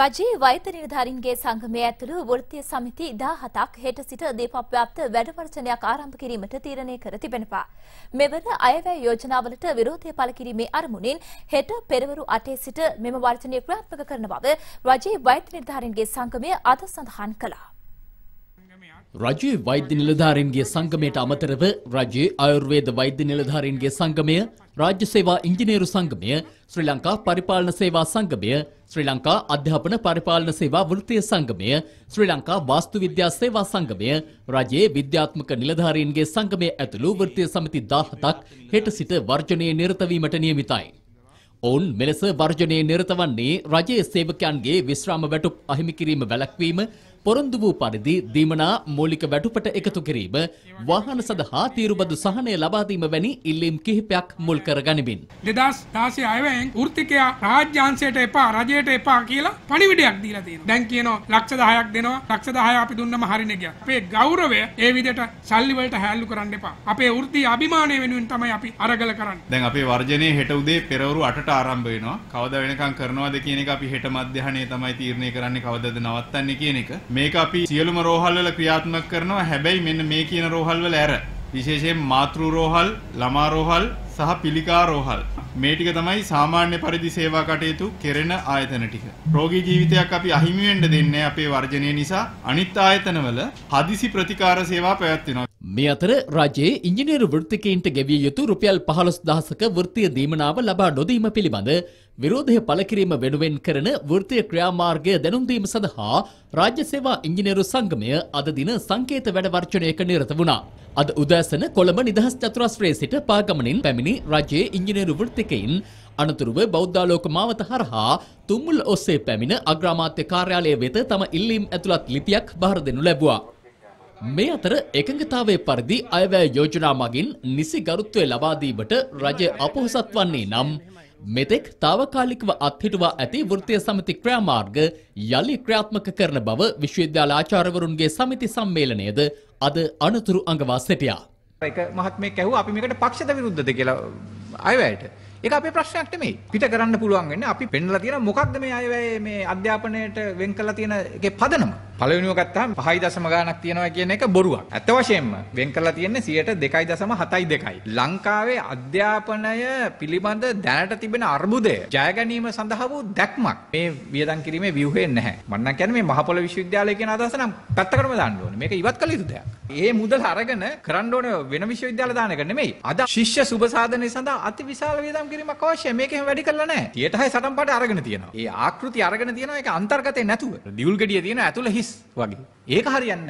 රජයේ වෛත නිර්ධාරින්ගේ සංගමය ඇතුළු වෘත්තීය සමිති 17ක් හෙට සිට දීපව්‍යාප්ත වැඩවර්ෂණයක් ආරම්භ කිරීමට තීරණය කර තිබෙනවා. මෙවර අයවැය යෝජනාවලට විරෝධය පළ කිරීමේ අරමුණින් හෙට පෙරවරු 8 සිට මෙම වර්ෂණය ක්‍රියාත්මක කරන බව රජයේ වෛත නිර්ධාරින්ගේ සංගමය අද සඳහන් කළා. රජයේ වෛද්‍ය නිලධාරීන්ගේ සංගමයට අමතරව රජයේ ආයුර්වේද වෛද්‍ය නිලධාරීන්ගේ සංගමය, රාජ්‍ය සේවා ඉංජිනේරු සංගමය, ශ්‍රී ලංකා පරිපාලන සේවා සංගමය, ශ්‍රී ලංකා අධ්‍යාපන පරිපාලන සේවා වෘත්තීය සංගමය, ශ්‍රී ලංකා වාස්තු විද්‍යා සේවා සංගමය, රජයේ විද්‍යාත්මක නිලධාරීන්ගේ සංගමය ඇතුළු වෘත්තීය සමිති 17ක් හෙට සිට වර්ජනයේ නිරත වීමට නියමිතයි. ඔවුන් මෙලෙස වර්ජනයේ නිරත වන්නේ රජයේ සේවකයන්ගේ විශ්‍රාම වැටුප් අහිමි කිරීම වැළැක්වීම, පොරොන්දු වූ පරිදි දීමනා මූලික වැටුපට එකතු කිරීම, වාහන සඳහා තීරුබදු සහනය ලබා දීම වැනි ඉල්ලීම් කිහිපයක් මුල් කර ගනිමින් 2016 අයවැයෙන් වෘත්තිකයා රාජ්‍යාංශයට එපා, රජයට එපා කියලා පණිවිඩයක් දීලා තියෙනවා. දැන් කියනවා ලක්ෂ 10ක් දෙනවා, ලක්ෂ 10 අපි දුන්නම හරිනේ කියලා. අපේ ගෞරවය ඒ විදිහට සල්ලි වලට හැල්ලු කරන්න එපා. අපේ වෘත්ති අභිමානය වෙනුවෙන් තමයි අපි අරගල කරන්නේ. දැන් අපේ වර්ජනයේ හෙට උදේ පෙරවරු 8 8ට ආරම්භ වෙනවා. කවදා වෙනකම් කරනවද කියන එක අපි හෙට මධ්‍යහනේ තමයි තීරණය කරන්නේ කවදද නවත්තන්නේ කියන එක. මේක අපි සියලුම රෝහල් වල ක්‍රියාත්මක කරනවා. හැබැයි මෙන්න මේ කියන රෝහල් වල ඇර විශේෂයෙන් මාතෘ රෝහල්, ළමා රෝහල් සහ පිළිකා රෝහල් මේ ටික තමයි සාමාන්‍ය පරිදි සේවා කටයුතු කෙරෙන ආයතන ටික. රෝගී ජීවිතයක් අපි අහිමි වෙන්න දෙන්නේ අපේ වර්ජනය නිසා අනිත් ආයතනවල හදිසි ප්‍රතිකාර සේවා පැවැත්වෙනවා. මේ අතර රජයේ ඉංජිනේරු වෘත්තිකයින්ට ගෙවිය යුතු රුපියල් පහළොස් දහසක වෘත්තිය දීමනාව ලබා නොදීම පිළිබඳ විරෝධය පළකිරීම වෙනුවෙන් කරන වෘත්තිය ක්‍රියාමාර්ගය දැනුම්දීම සඳහා රාජ්‍ය සේවා ඉංජිනේරු සංගමය අද දින සංකේත වැඩවර්චනයක නිරත වුණා. අද උදෑසන කොළඹ නිදහස් චතුරස්‍රයේ සිට පාගමනින් පැමිණි රජයේ ඉංජිනේරු වෘත්තිකයින් අනතුරුව බෞද්ධාලෝක මාවත හරහා තුම්මුල් ඔස්සේ පැමිණ අග්‍රාමාත්‍ය කාර්යාලය වෙත තම ඉල්ලීම් ඇතුළත් ලිපියක් බාර දෙනු ලැබුවා. මේ අතර එකඟතාවයේ පරිදි අයවැය යෝජනා මගින් නිසි ගරුත්වය ලබා දීමට රජය අපොහසත් වන්නේ නම් මෙතෙක් తాවකාලිකව අත්හිටුවා ඇති වෘත්තීය සමිති ක්‍රියාමාර්ග යලි ක්‍රියාත්මක කරන බව විශ්වවිද්‍යාල ආචාර්යවරුන්ගේ සමිති සම්මේලනයේද අද අනතුරු අඟවා සිටියා. එක මහත්මයෙක් ඇහුවා අපි මේකට පක්ෂද විරුද්ධද කියලා අයවැයට. ඒක අපේ ප්‍රශ්නයක් නෙමෙයි. පිට කරන්න පුළුවන් වෙන්නේ අපි පෙන්ලා තියෙන මොකක්ද මේ අයවැය මේ අධ්‍යාපනයේට වෙන් කරලා තියෙන එකේ පදනම. පළවෙනිව ගත්තාම 5.0 ගාණක් තියෙනවා කියන එක බොරුවක්. ඇත්ත වශයෙන්ම වෙන් කරලා තියෙන්නේ 2.72යි. ලංකාවේ අධ්‍යාපනය පිළිබඳ දැනට තිබෙන අර්බුදය ජය ගැනීම සඳහා වූ දැක්මක් මේ වියදම් කිරීමේ ව්‍යුහේ නැහැ. මම නම් කියන්නේ මේ මහපොළ විශ්වවිද්‍යාලය කියන අදහස නම් පැත්තකටම දාන්න ඕනේ. මේක ඉවත් කළ යුතු දෙයක්. ඒ මුදල් අරගෙන කරන්න ඕනේ වෙන විශ්වවිද්‍යාල දාන එක නෙමෙයි. අද ශිෂ්‍ය සුබ සාධනය සඳහා අතිවිශාල වියදම් කිරීමක් අවශ්‍යයි. මේක එහෙම වැඩි කරලා නැහැ. 36 සටන් පාඩ අරගෙන තියෙනවා. ඒ ආකෘති අරගෙන තියෙනවා ඒක අන්තර්ගතේ නැතුව. දියුල් gediye තියෙන ඇතුළ හිස් මිනිස් වගේ. ඒක හරියන්නේ